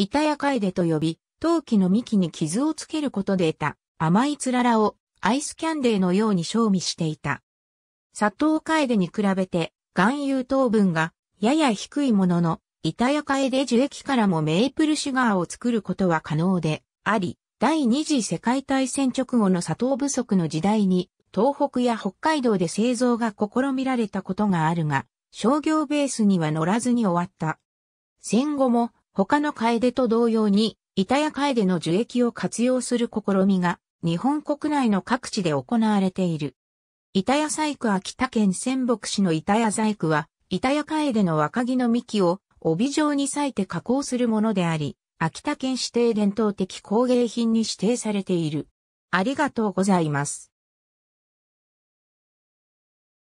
板やカエデと呼び、陶器の幹に傷をつけることで得た甘いつららをアイスキャンデーのように賞味していた。砂糖カエデに比べて含有糖分がやや低いものの、板やカエデ樹液からもメープルシュガーを作ることは可能であり、第二次世界大戦直後の砂糖不足の時代に東北や北海道で製造が試みられたことがあるが、商業ベースには乗らずに終わった。戦後も他の楓と同様に、板エ楓の樹液を活用する試みが、日本国内の各地で行われている。板谷細工秋田県仙北市の板谷細工は、板谷楓の若木の幹を帯状に裂いて加工するものであり、秋田県指定伝統的工芸品に指定されている。ありがとうございます。